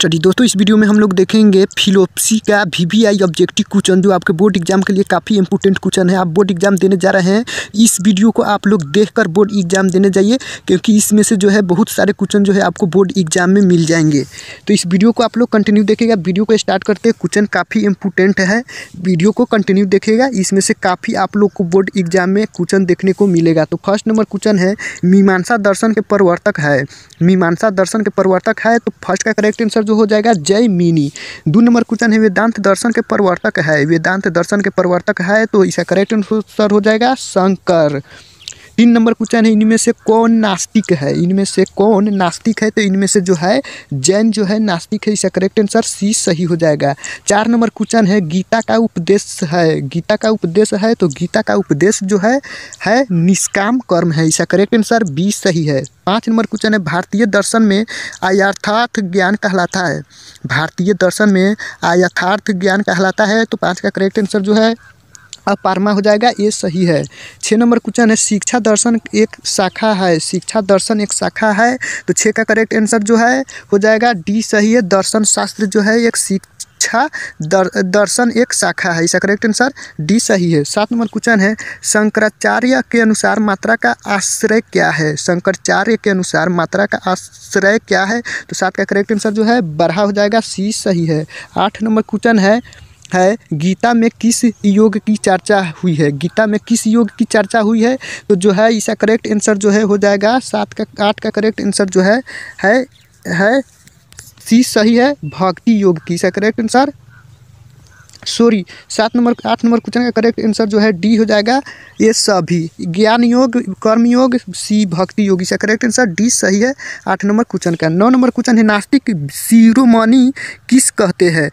study दोस्तों इस video में हम लोग देखेंगे फिलोपसी का वी आई ऑब्जेक्टिव क्वेश्चन जो आपके बोर्ड एग्जाम के लिए काफ़ी इंपोर्टेंट क्वेश्चन है आप बोर्ड एग्जाम देने जा रहे हैं इस वीडियो को आप लोग देखकर बोर्ड एग्जाम देने जाइए क्योंकि इसमें से जो है बहुत सारे क्वेश्चन जो है आपको बोर्ड एग्जाम में मिल जाएंगे तो इस वीडियो को आप लोग कंटिन्यू देखेगा वीडियो को स्टार्ट करते हैं क्वेश्चन काफ़ी इंपोर्टेंट है वीडियो को कंटिन्यू देखेगा इसमें से काफ़ी आप लोग को बोर्ड एग्जाम में क्वेश्चन देखने को मिलेगा तो फर्स्ट नंबर क्वेश्चन है मीमांसा दर्शन के प्रवर्तक है मीमांसा दर्शन के प्रवर्तक है तो फर्स्ट का करेक्ट आंसर जो हो जाएगा जय मिनी दो नंबर क्वेश्चन है वेदांत दर्शन के प्रवर्तक है वेदांत दर्शन के प्रवर्तक है तो इसका करेक्ट आंसर हो जाएगा शंकर तीन नंबर क्वेश्चन है इनमें से कौन नास्तिक है इनमें से कौन नास्तिक है तो इनमें से जो है जैन जो है नास्तिक है इसका करेक्ट आंसर सी सही हो जाएगा चार नंबर क्वेश्चन है गीता का उपदेश है गीता का उपदेश है तो गीता का उपदेश जो है है निष्काम कर्म है इसका करेक्ट आंसर बी सही है पाँच नंबर क्वेश्चन है भारतीय दर्शन में अयथार्थ ज्ञान कहलाता है भारतीय दर्शन में अयथार्थ ज्ञान कहलाता है तो पाँच का करेक्ट आंसर जो है पारमा हो जाएगा ये सही है छः नंबर क्वेश्चन है शिक्षा दर्शन एक शाखा है शिक्षा दर्शन एक शाखा है तो छः का करेक्ट आंसर जो है हो जाएगा डी सही है दर्शन शास्त्र जो है एक शिक्षा दर, दर्शन एक शाखा है इसका करेक्ट आंसर डी सही है सात नंबर क्वेश्चन है शंकराचार्य के अनुसार मात्रा का आश्रय क्या है शंकराचार्य के अनुसार मात्रा का आश्रय क्या है तो सात का करेक्ट आंसर जो है बढ़ा हो जाएगा सी सही है आठ नंबर क्वेश्चन है है गीता में किस योग की चर्चा हुई है गीता में किस योग की चर्चा हुई है तो जो है इसका करेक्ट आंसर जो है हो जाएगा सात का आठ का करेक्ट आंसर जो है है है सी सही है भक्ति योग की इसका करेक्ट आंसर सॉरी सात नंबर आठ नंबर क्वेश्चन का करेक्ट आंसर जो है डी हो जाएगा ये सभी ज्ञान योग कर्म योग सी भक्ति योग इसका करेक्ट आंसर डी सही है आठ नंबर क्वेश्चन का नौ नंबर क्वेश्चन है नास्तिक शिरोमणि किस कहते हैं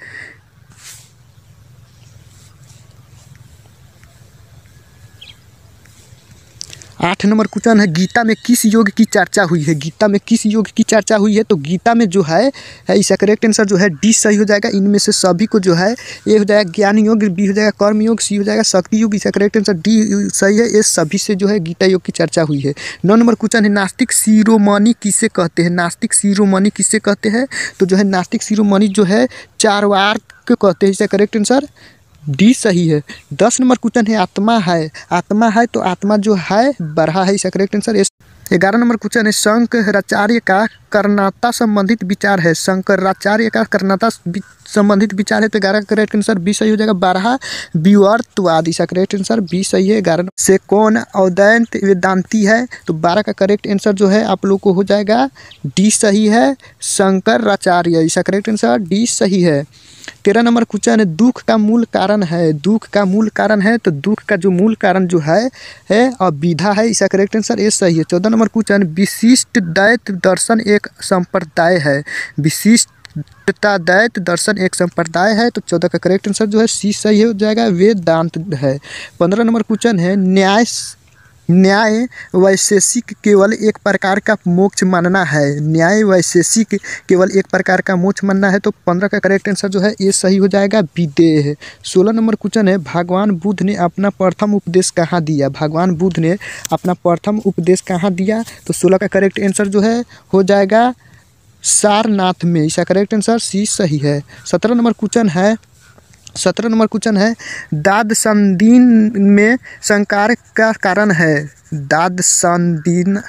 आठ नंबर क्वेश्चन है गीता में किस योग की चर्चा हुई है गीता में किस योग की चर्चा हुई है तो गीता में जो है, है इसका करेक्ट आंसर जो है डी सही हो जाएगा इनमें से सभी को जो है ए हो जाएगा ज्ञान योग बी हो जाएगा कर्म योग सी हो जाएगा शक्ति योग इसका करेक्ट आंसर डी सही है ये सभी से जो है गीता योग की चर्चा हुई है नौ नंबर क्वेश्चन है नास्तिक शिरोमणि किसे कहते हैं नास्तिक शिरोमणि किसे कहते हैं तो जो है नास्तिक शिरोमणि जो है चार चारवार कहते हैं इसका करेक्ट आंसर डी सही है दस नंबर क्वेश्चन है आत्मा है आत्मा है तो आत्मा जो है बढ़ा है इसका करेक्ट आंसर ग्यारह नंबर क्वेश्चन है शंकराचार्य का कर्णाता संबंधित विचार है शंकराचार्य का कर्णाता संबंधित विचार है तो ग्यारह का करेक्ट आंसर बी सही हो जाएगा बारह व्यूअर्तवाद इसका करेक्ट आंसर बी सही है ग्यारह से कौन अवदैंत वेदांती है तो बारह का करेक्ट आंसर जो है आप लोग को हो जाएगा डी सही है शंकराचार्य इसका करेक्ट आंसर डी सही है तेरह नंबर क्वेश्चन है दुख का मूल कारण है दुख का मूल कारण है तो दुख का जो मूल कारण जो है है अविधा है इसका करेक्ट आंसर ए सही है चौदह नंबर क्वेश्चन विशिष्ट दैत दर्शन एक एक संप्रदाय है विशिष्टता दैत दर्शन एक संप्रदाय है तो चौदह का करेक्ट आंसर जो है सी सही हो जाएगा वेदांत है पंद्रह नंबर क्वेश्चन है न्याय न्याय वैशेषिक केवल एक प्रकार का मोक्ष मानना है न्याय वैशेषिक केवल एक प्रकार का मोक्ष मानना है तो पंद्रह का करेक्ट आंसर जो है ये सही हो जाएगा विदेह सोलह नंबर क्वेश्चन है भगवान बुद्ध ने अपना प्रथम उपदेश कहाँ दिया भगवान बुद्ध ने अपना प्रथम उपदेश कहाँ दिया तो सोलह का करेक्ट आंसर जो है हो जाएगा सारनाथ में इसका करेक्ट आंसर सी सही है सत्रह नंबर क्वेश्चन है सत्रह नंबर क्वेश्चन है दाद संदीन में संकार का कारण है दाद संदीन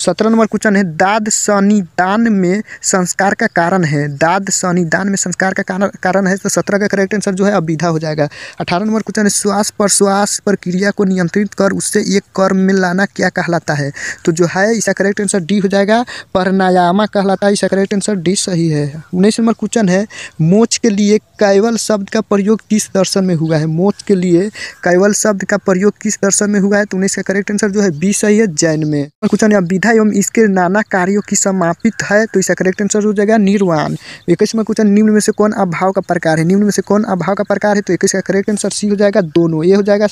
सत्रह नंबर क्वेश्चन है दाद सनिदान में संस्कार का कारण है दाद सनिदान में संस्कार का कारण है तो सत्रह का करेक्ट आंसर जो है अविधा हो जाएगा अठारह नंबर क्वेश्चन है श्वास पर श्वास प्रक्रिया को नियंत्रित कर उससे एक कर्म में लाना क्या कहलाता है तो जो है इसका करेक्ट आंसर डी हो जाएगा परनायामा कहलाता है इसका करेक्ट आंसर डी सही है उन्नीस नंबर क्वेश्चन है मोच के लिए कैवल शब्द का प्रयोग किस दर्शन में हुआ है मोच के लिए कैवल शब्द का प्रयोग किस दर्शन में हुआ है तो उन्नीस का करेक्ट आंसर जो है बी सही है जैन में क्वेश्चन है सुविधा एवं इसके नाना कार्यों की समापित है तो इसका करेक्ट आंसर हो जाएगा निर्वाण इक्कीस में क्वेश्चन निम्न में से कौन अभाव का प्रकार है निम्न में से कौन अभाव का प्रकार है तो इक्कीस का करेक्ट आंसर सी हो जाएगा दोनों ए हो जाएगा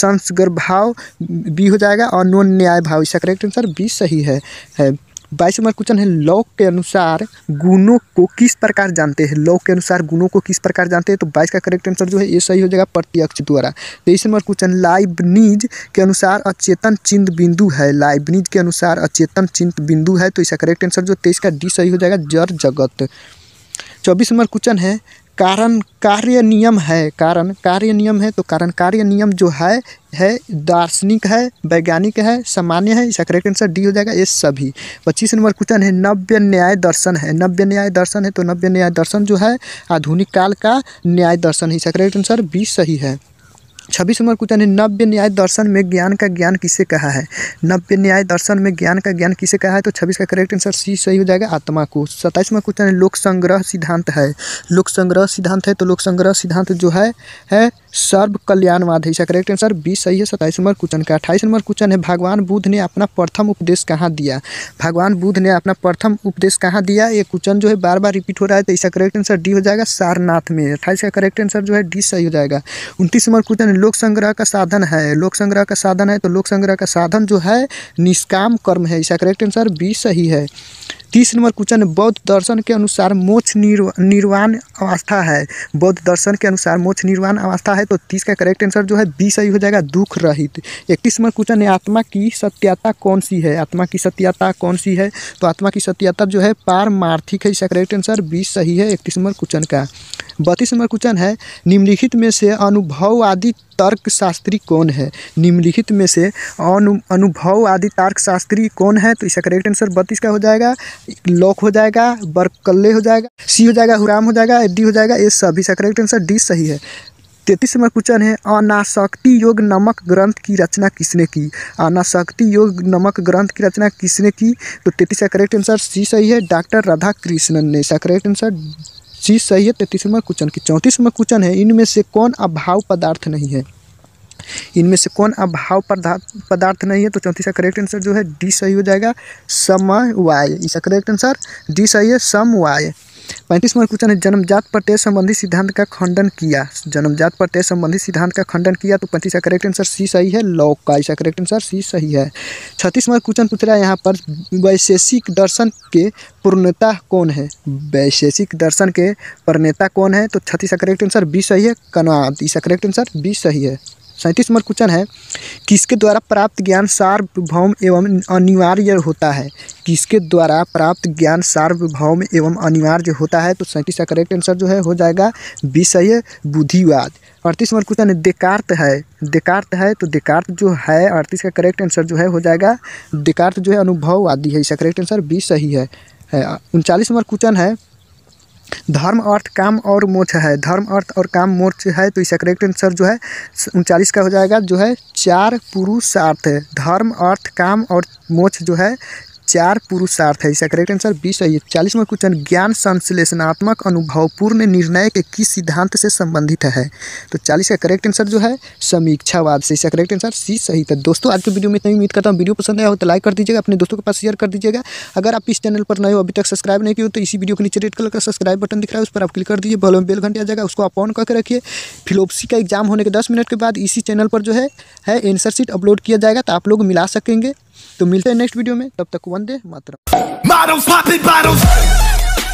संस्कर भाव बी हो जाएगा और नोन न्याय भाव इसका करेक्ट आंसर बी सही है, है बाईस नंबर क्वेश्चन है लॉ के अनुसार गुणों को किस प्रकार जानते हैं लॉ के अनुसार गुणों को किस प्रकार जानते हैं तो बाईस का करेक्ट आंसर जो है ये सही हो जाएगा प्रत्यक्ष द्वारा तेईस नंबर क्वेश्चन लाइबनीज के अनुसार अचेतन चिन्ह बिंदु है लाइबनीज के अनुसार अचेतन चिन्ह बिंदु है तो इसका करेक्ट आंसर जो तेईस का डी सही हो जाएगा जड़ जगत चौबीस नंबर क्वेश्चन है कारण कार्य नियम है कारण कार्य नियम है तो कारण कार्य नियम जो है है दार्शनिक है वैज्ञानिक है सामान्य है इसका करेक्ट आंसर डी हो जाएगा ये सभी पच्चीस नंबर क्वेश्चन है नव्य न्याय दर्शन है नव्य न्याय दर्शन है तो नव्य न्याय दर्शन जो है आधुनिक काल का न्याय दर्शन है इसका करेक्ट आंसर बी सही है छब्बीस नंबर क्वेश्चन है नव्य न्याय दर्शन में ज्ञान का ज्ञान किसे कहा है नव्य न्याय दर्शन में ज्ञान का ज्ञान किसे कहा है तो छब्बीस का करेक्ट आंसर सी सही हो जाएगा आत्मा को सत्ताईस नंबर क्वेश्चन है लोक संग्रह सिद्धांत है लोक संग्रह सिद्धांत है तो लोक संग्रह सिद्धांत जो है है सर्व कल्याणवाद है इसका करेक्ट आंसर बीस सही है सत्ताईस नंबर क्वेश्चन का अट्ठाईस नंबर क्वेश्चन है भगवान बुद्ध ने अपना प्रथम उपदेश कहाँ दिया भगवान बुद्ध ने अपना प्रथम उपदेश कहाँ दिया ये क्वेश्चन जो है बार बार रिपीट हो रहा है तो इसका करेक्ट आंसर डी हो जाएगा सारनाथ में अट्ठाईस का करेक्ट आंसर जो है डी सही हो जाएगा उनतीस नंबर क्वेश्चन लोक संग्रह का साधन है लोक संग्रह का साधन है तो लोक संग्रह का साधन जो है निष्काम कर्म है इसका करेक्ट आंसर बी सही है तीस नंबर क्वेश्चन बौद्ध दर्शन के अनुसार मोक्ष निर्वाण अवस्था है बौद्ध दर्शन के अनुसार मोक्ष निर्वाण अवस्था है है तो तीस का करेक्ट आंसर जो है बी सही हो जाएगा दुख रहित इकतीस नंबर क्वेश्चन है आत्मा की सत्यता कौन सी है आत्मा की सत्यता कौन सी है तो आत्मा की सत्यता जो है पारमार्थिक है इसका करेक्ट आंसर बी सही है इकतीस नंबर क्वेश्चन का बत्तीस नंबर क्वेश्चन है निम्नलिखित में से अनुभव आदि तर्क शास्त्री कौन है निम्नलिखित में से अनु अनुभव आदि तर्क शास्त्री कौन है तो इसका करेक्ट आंसर बत्तीस का हो जाएगा लॉक हो जाएगा बरकल्ले हो जाएगा सी हो जाएगा हुराम हो जाएगा डी हो जाएगा ये सभी इसका करेक्ट आंसर डी सही है नंबर क्वेश्चन है अनाशक्ति योग नमक ग्रंथ की रचना किसने की अनाशक्ति योग नमक ग्रंथ की रचना किसने की तो का करेक्ट आंसर सी सही है डॉक्टर राधा कृष्णन ने इसका करेक्ट आंसर सी सही है नंबर क्वेश्चन की नंबर क्वेश्चन है इनमें से कौन अभाव पदार्थ नहीं है इनमें से कौन अभाव पदार्थ नहीं है तो चौंतीस का करेक्ट आंसर जो है डी सही हो जाएगा वाय इसका करेक्ट आंसर डी सही है समवाय पैंतीस नंबर क्वेश्चन है जन्मजात प्रत्यय संबंधी सिद्धांत का खंडन किया जन्मजात प्रत्यय संबंधी सिद्धांत का खंडन किया तो पैंतीस का करेक्ट आंसर सी सही है लॉ का इसका करेक्ट आंसर सी सही है छत्तीस नंबर क्वेश्चन पूछ रहा है यहाँ पर वैशेषिक दर्शन के पूर्णता कौन है वैशेषिक दर्शन के प्रणेता कौन है तो छत्तीस का करेक्ट आंसर बी सही है कनाद इसका करेक्ट आंसर बी सही है सैंतीस नंबर क्वेश्चन है किसके द्वारा प्राप्त ज्ञान सार्वभौम एवं अनिवार्य होता है किसके द्वारा प्राप्त ज्ञान सार्वभौम एवं अनिवार्य होता है तो सैंतीस का करेक्ट आंसर जो है हो जाएगा विषय बुद्धिवाद अड़तीस नंबर क्वेश्चन देकार्त है देकार्त है तो देकार्त जो है अड़तीस का करेक्ट आंसर जो है हो जाएगा देकार्त जो है अनुभववादी है इसका करेक्ट आंसर बी सही है उनचालीस नंबर क्वेश्चन है धर्म अर्थ काम और मोक्ष है धर्म अर्थ और काम मोक्ष है तो इसका करेक्ट आंसर जो है उनचालीस का हो जाएगा जो है चार पुरुषार्थ धर्म अर्थ काम और मोक्ष जो है चार पुरुषार्थ है इसका करेक्ट आंसर बी सही है चालीसवा क्वेश्चन ज्ञान संश्लेषणात्मक अनुभवपूर्ण निर्णय के किस सिद्धांत से संबंधित है तो चालीस का करेक्ट आंसर जो है समीक्षावाद से इसका करेक्ट आंसर सी सही था तो दोस्तों आज के वीडियो में इतना उम्मीद करता हूँ वीडियो पसंद आया हो तो लाइक कर दीजिएगा अपने दोस्तों के पास शेयर कर दीजिएगा अगर आप इस चैनल पर नए हो अभी तक सब्सक्राइब नहीं किया तो इसी वीडियो के नीचे रेड कलर का सब्सक्राइब बटन दिख रहा है उस पर आप क्लिक कर दीजिए बल बेल घंटे आ जाएगा उसको आप ऑन करके रखिए फिलोपसी का एग्जाम होने के दस मिनट के बाद इसी चैनल पर जो है एंसर शीट अपलोड किया जाएगा तो आप लोग मिला सकेंगे तो मिलते हैं नेक्स्ट वीडियो में तब तक वंदे मातरम